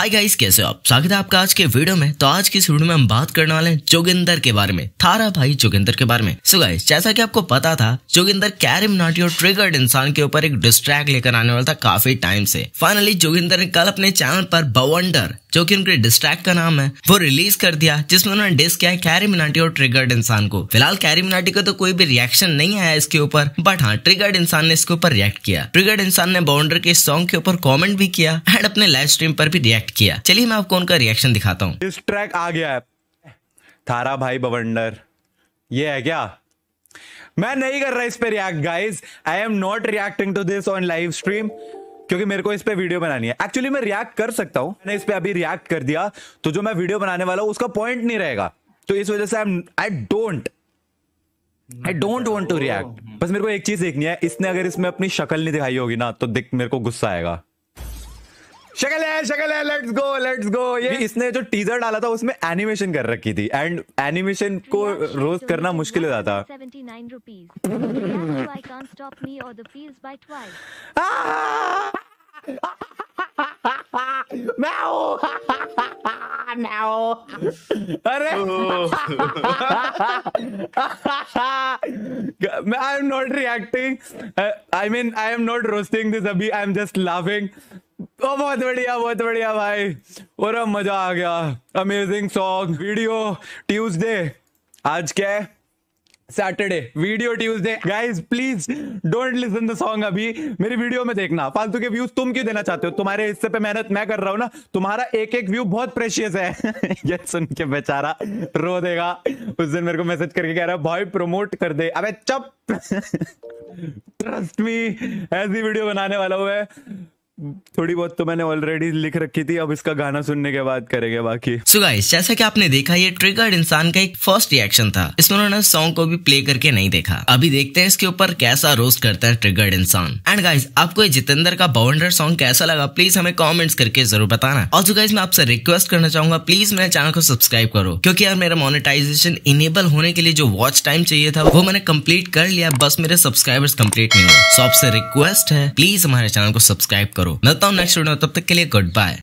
hi guys कैसे हो आप स्वागत है आपका आज के वीडियो में तो आज की वीडियो में हम बात करने वाले हैं जोगिंदर के बारे में थारा भाई जोगिंदर के बारे में सो so गाइस जैसा कि आपको पता था जोगिंदर कैरिम नाटी और ट्रिगर्ड इंसान के ऊपर एक डिस्ट्रैक्ट लेकर आने वाला था काफी टाइम से फाइनली जोगिंदर ने कल अपने चैनल पर बवंडर जो कि उनके डिस्ट्रैक्ट का नाम है वो रिलीज कर दिया जिसमें उन्होंने डिस किया है कैरी मिनाटी और ट्रिगर्ड इंसान को फिलहाल कैरी मिनाटी का तो कोई भी रिएक्शन नहीं आया इसके ऊपर बट हाँ ट्रिगर्ड इंसान ने इसके ऊपर रिएक्ट किया ट्रिगर्ड इंसान ने बाउंडर के सॉन्ग के ऊपर कॉमेंट भी किया एंड अपने लाइव स्ट्रीम पर भी रिएक्ट किया चलिए मैं आपको उनका रिएक्शन दिखाता हूँ इस आ गया है थारा भाई बवंडर ये है क्या मैं नहीं कर रहा इस पे react guys I am not reacting to this on live stream क्योंकि मेरे को इस पे वीडियो बनानी है एक्चुअली मैं रिएक्ट कर सकता हूँ मैंने इस पे अभी रिएक्ट कर दिया तो जो मैं वीडियो बनाने वाला हूँ उसका पॉइंट नहीं रहेगा तो इस वजह से I I don't I don't want to react बस मेरे को एक चीज देखनी है इसने अगर इसमें अपनी शक्ल नहीं दिखाई होगी ना तो दिख मेरे को गुस्सा आएगा शकल है शकल है लेट्स गो लेट्स गो ये इसने जो टीजर डाला था उसमें एनिमेशन कर रखी थी एंड एनिमेशन को रोज करना मुश्किल हो जाता आ, मैं हूँ अरे I am not reacting I mean I am not roasting this अभी आई एम जस्ट लाफिंग बहुत बढ़िया बहुत बढ़िया भाई और मजा आ गया अमेजिंग सॉन्ग वीडियो ट्यूसडे आज क्या है Saturday video Tuesday guys please don't listen the song अभी मेरी वीडियो में देखना फालतू के व्यूज तुम क्यों देना चाहते हो तुम्हारे हिस्से पे मेहनत मैं कर रहा हूं ना तुम्हारा एक एक व्यू बहुत प्रेशियस है ये सुन के बेचारा रो देगा उस दिन मेरे को मैसेज करके कह रहा है भाई प्रमोट कर दे अबे चप ट्रस्ट मी ऐसी वीडियो बनाने वाला हुआ है थोड़ी बहुत तो मैंने ऑलरेडी लिख रखी थी अब इसका गाना सुनने के बाद करेंगे बाकी सो so guys, जैसा कि आपने देखा ये ट्रिगर्ड इंसान का एक फर्स्ट रिएक्शन था इसमें उन्होंने सॉन्ग को भी प्ले करके नहीं देखा अभी देखते हैं इसके ऊपर कैसा रोस्ट करता है ट्रिगर्ड इंसान एंड गाइस आपको जितेंद्र का बाउंडर सॉन्ग कैसा लगा प्लीज हमें कॉमेंट्स करके जरूर बताना और जो गाइज मैं आपसे रिक्वेस्ट करना चाहूंगा प्लीज मेरे चैनल को सब्सक्राइब करो क्योंकि यार मेरा मोनिटाइजेशन इनेबल होने के लिए जो वॉच टाइम चाहिए था वो मैंने कम्प्लीट कर लिया बस मेरे सब्सक्राइबर्स कम्प्लीट नहीं हुए सो आपसे रिक्वेस्ट है प्लीज हमारे चैनल को सब्सक्राइब करो करो मिलता हूँ नेक्स्ट वीडियो तब तक के लिए गुड बाय